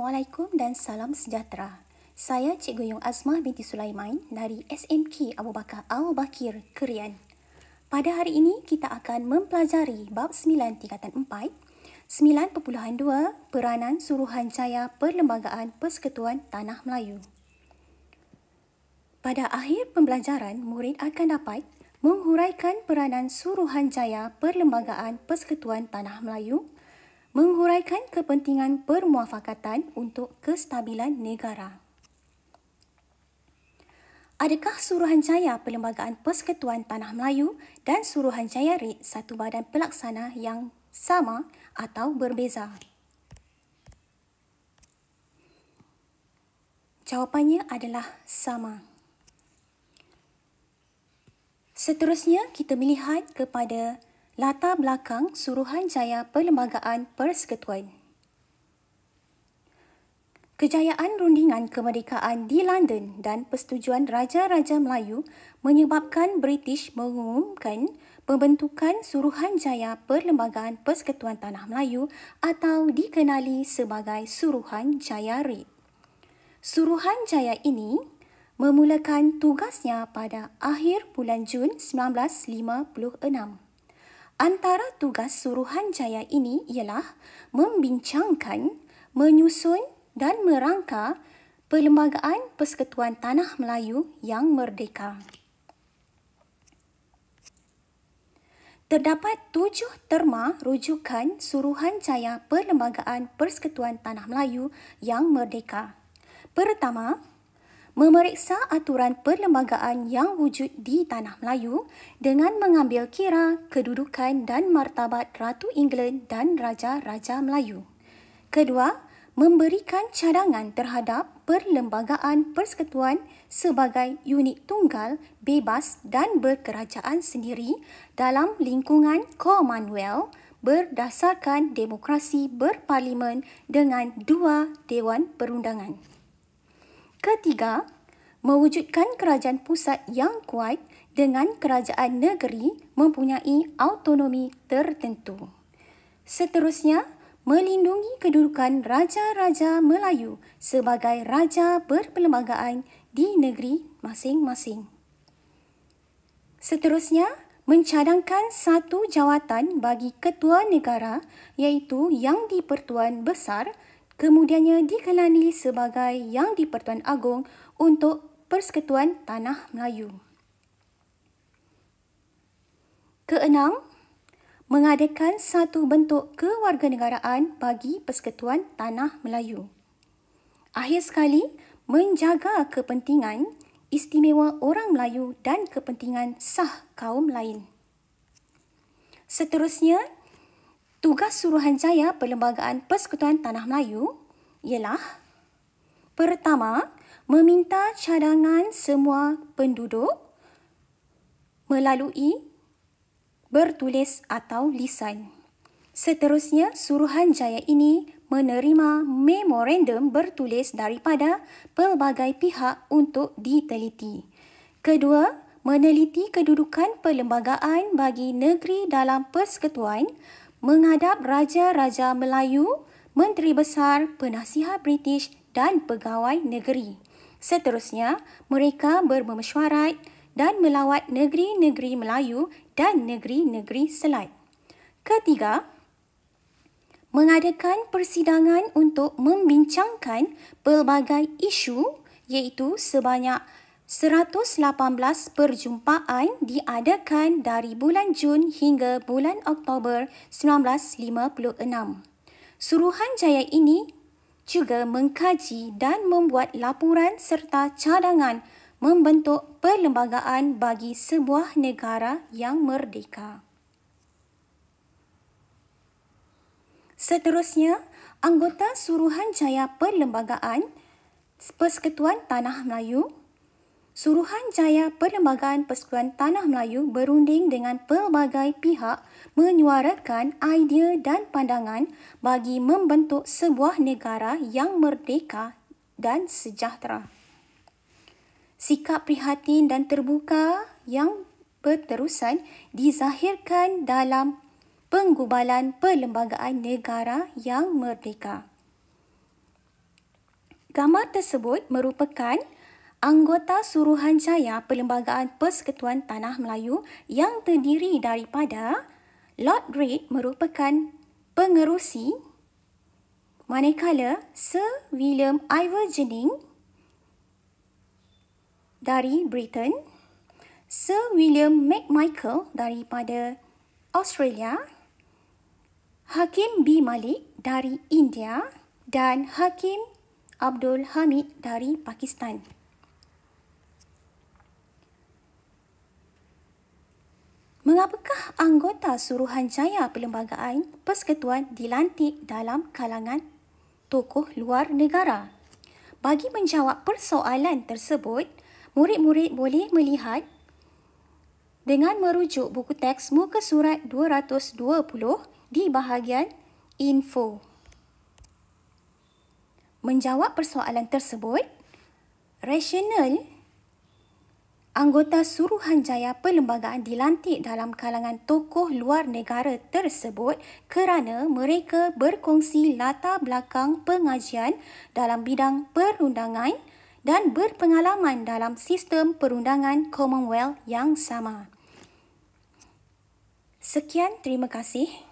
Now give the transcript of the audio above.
Assalamualaikum dan salam sejahtera. Saya Cikgu Yung Azma binti Sulaiman dari SMK Abu Bakar Al-Bakir, Kerian. Pada hari ini, kita akan mempelajari bab 9 tingkatan 4, 9.2 Peranan Suruhanjaya Perlembagaan Persekutuan Tanah Melayu. Pada akhir pembelajaran, murid akan dapat menghuraikan peranan Suruhanjaya Perlembagaan Persekutuan Tanah Melayu menghuraikan kepentingan permuafakatan untuk kestabilan negara. Adakah Suruhanjaya Perlembagaan Persekutuan Tanah Melayu dan Suruhanjaya RIT satu badan pelaksana yang sama atau berbeza? Jawapannya adalah sama. Seterusnya kita melihat kepada latar belakang Suruhanjaya Perlembagaan Persekutuan. Kejayaan rundingan kemerdekaan di London dan persetujuan Raja-Raja Melayu menyebabkan British mengumumkan pembentukan Suruhanjaya Perlembagaan Persekutuan Tanah Melayu atau dikenali sebagai Suruhanjaya Red. Suruhanjaya ini memulakan tugasnya pada akhir bulan Jun 1956. Antara tugas suruhan Suruhanjaya ini ialah membincangkan, menyusun dan merangka Perlembagaan Persekutuan Tanah Melayu yang merdeka. Terdapat tujuh terma rujukan suruhan Suruhanjaya Perlembagaan Persekutuan Tanah Melayu yang merdeka. Pertama, memeriksa aturan perlembagaan yang wujud di tanah Melayu dengan mengambil kira kedudukan dan martabat Ratu England dan Raja-Raja Melayu. Kedua, memberikan cadangan terhadap perlembagaan persekutuan sebagai unit tunggal, bebas dan berkerajaan sendiri dalam lingkungan Commonwealth berdasarkan demokrasi berparlimen dengan dua Dewan Perundangan. Ketiga, mewujudkan kerajaan pusat yang kuat dengan kerajaan negeri mempunyai autonomi tertentu. Seterusnya, melindungi kedudukan raja-raja Melayu sebagai raja berperlembagaan di negeri masing-masing. Seterusnya, mencadangkan satu jawatan bagi ketua negara iaitu yang di Pertuan Besar kemudiannya dikelani sebagai Yang di-Pertuan Agong untuk Persekutuan Tanah Melayu. Keenam, mengadakan satu bentuk kewarganegaraan bagi Persekutuan Tanah Melayu. Akhir sekali, menjaga kepentingan istimewa orang Melayu dan kepentingan sah kaum lain. Seterusnya, Tugas suruhan Suruhanjaya Perlembagaan Persekutuan Tanah Melayu ialah pertama, meminta cadangan semua penduduk melalui bertulis atau lisan. Seterusnya, suruhan Suruhanjaya ini menerima memorandum bertulis daripada pelbagai pihak untuk diteliti. Kedua, meneliti kedudukan perlembagaan bagi negeri dalam persekutuan menghadap raja-raja Melayu, menteri besar, penasihat British dan pegawai negeri. Seterusnya, mereka bermesyuarat dan melawat negeri-negeri Melayu dan negeri-negeri Selat. Ketiga, mengadakan persidangan untuk membincangkan pelbagai isu iaitu sebanyak 118 perjumpaan diadakan dari bulan Jun hingga bulan Oktober 1956. Suruhanjaya ini juga mengkaji dan membuat laporan serta cadangan membentuk perlembagaan bagi sebuah negara yang merdeka. Seterusnya, anggota Suruhanjaya Perlembagaan Persekutuan Tanah Melayu Suruhanjaya Perlembagaan Persekutuan Tanah Melayu berunding dengan pelbagai pihak menyuarakan idea dan pandangan bagi membentuk sebuah negara yang merdeka dan sejahtera. Sikap prihatin dan terbuka yang berterusan dizahirkan dalam penggubalan perlembagaan negara yang merdeka. Gambar tersebut merupakan anggota Suruhanjaya Perlembagaan Persekutuan Tanah Melayu yang terdiri daripada Lord Reid merupakan pengerusi manakala Sir William Ivor Jenning dari Britain, Sir William McMichael daripada Australia, Hakim B. Malik dari India dan Hakim Abdul Hamid dari Pakistan. Mengapakah anggota suruhanjaya perlembagaan persekutuan dilantik dalam kalangan tokoh luar negara? Bagi menjawab persoalan tersebut, murid-murid boleh melihat dengan merujuk buku teks muka surat 220 di bahagian info. Menjawab persoalan tersebut, rasional anggota Suruhanjaya Perlembagaan dilantik dalam kalangan tokoh luar negara tersebut kerana mereka berkongsi latar belakang pengajian dalam bidang perundangan dan berpengalaman dalam sistem perundangan Commonwealth yang sama. Sekian, terima kasih.